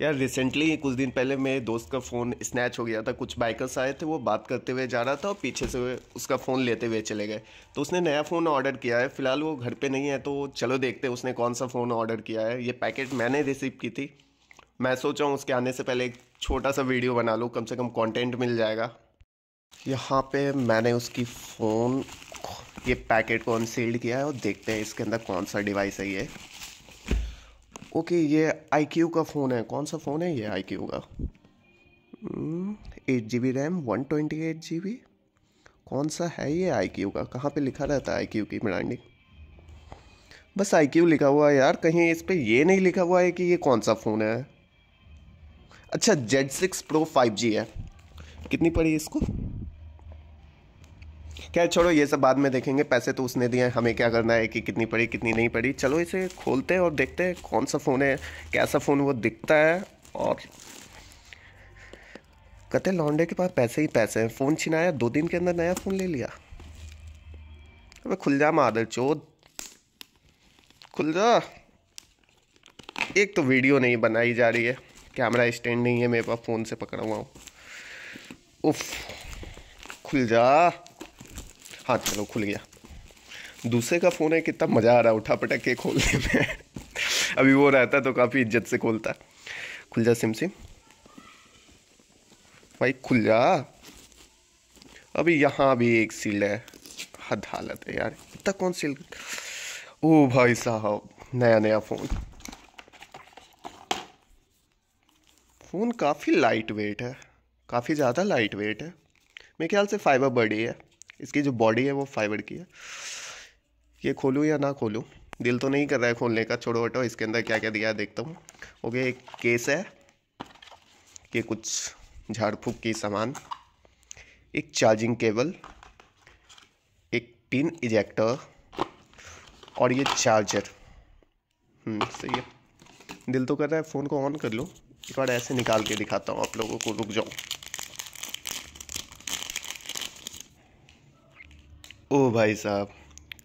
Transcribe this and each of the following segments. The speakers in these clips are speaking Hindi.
यार रिसेंटली कुछ दिन पहले मेरे दोस्त का फ़ोन स्नैच हो गया था कुछ बाइकर्स आए थे वो बात करते हुए जा रहा था और पीछे से उसका फ़ोन लेते हुए चले गए तो उसने नया फ़ोन ऑर्डर किया है फ़िलहाल वो घर पे नहीं है तो चलो देखते हैं उसने कौन सा फ़ोन ऑर्डर किया है ये पैकेट मैंने रिसीव की थी मैं सोचा हूँ उसके आने से पहले एक छोटा सा वीडियो बना लूँ कम से कम कॉन्टेंट मिल जाएगा यहाँ पर मैंने उसकी फ़ोन ये पैकेट को अनसील्ड किया है और देखते हैं इसके अंदर कौन सा डिवाइस है ये ओके ये आई क्यू का फ़ोन है कौन सा फ़ोन है ये आई क्यू का eight G B RAM one twenty eight G B कौन सा है ये आई क्यू का कहाँ पे लिखा रहता है आई क्यू की ब्रांडिंग बस आई क्यू लिखा हुआ है यार कहीं इस पर यह नहीं लिखा हुआ है कि ये कौन सा फ़ोन है अच्छा Z six pro five G है कितनी पड़ी इसको खैर छोड़ो ये सब बाद में देखेंगे पैसे तो उसने दिए हमें क्या करना है कि कितनी पड़ी कितनी नहीं पड़ी चलो इसे खोलते हैं और देखते हैं कौन सा फ़ोन है कैसा फ़ोन वो दिखता है और कहते लॉन्डे के पास पैसे ही पैसे हैं फ़ोन छिनाया दो दिन के अंदर नया फ़ोन ले लिया अबे खुल जा मादर चोद खुल जा एक तो वीडियो नहीं बनाई जा रही है कैमरा स्टैंड नहीं है मेरे पास फ़ोन से पकड़ा हुआ हूँ उफ खुल जा हाँ चलो खुल गया दूसरे का फ़ोन है कितना मज़ा आ रहा है उठा पटक के खोलने में अभी वो रहता तो काफ़ी इज्जत से खोलता खुल जा सिम सिम भाई खुल जा अभी यहाँ भी एक सील है हद हालत है यार इतना कौन सील ओ भाई साहब नया नया फ़ोन फ़ोन काफ़ी लाइट वेट है काफ़ी ज़्यादा लाइट वेट है मेरे ख्याल से फाइबर बड़ी है इसकी जो बॉडी है वो फाइबर की है ये खोलूँ या ना खोलूँ दिल तो नहीं कर रहा है खोलने का छोड़ो हटो इसके अंदर क्या क्या दिया है देखता हूँ ओके एक केस है ये कुछ झाड़ फूक की सामान एक चार्जिंग केबल एक पिन इजेक्टर और ये चार्जर हम्म, सही है दिल तो कर रहा है फ़ोन को ऑन कर लो एक बार ऐसे निकाल के दिखाता हूँ आप लोगों को रुक जाऊँ ओ भाई साहब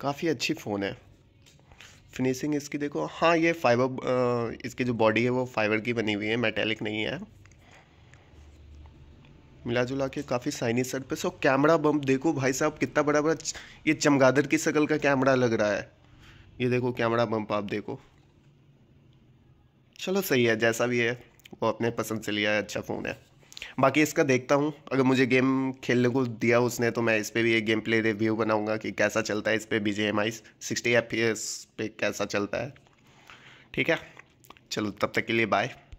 काफ़ी अच्छी फ़ोन है फिनिशिंग इसकी देखो हाँ ये फाइबर इसकी जो बॉडी है वो फाइबर की बनी हुई है मेटेलिक नहीं है मिला जुला के काफ़ी साइनी सर पे सो कैमरा बम्प देखो भाई साहब कितना बड़ा बड़ा ये चमगादड़ की शक्ल का कैमरा लग रहा है ये देखो कैमरा बम्प आप देखो चलो सही है जैसा भी है वो अपने पसंद से लिया है अच्छा फ़ोन है बाकी इसका देखता हूँ अगर मुझे गेम खेलने को दिया उसने तो मैं इस पर भी एक गेम प्ले रिव्यू बनाऊँगा कि कैसा चलता है इस पर B G M I sixty F पे कैसा चलता है ठीक है चलो तब तक के लिए बाय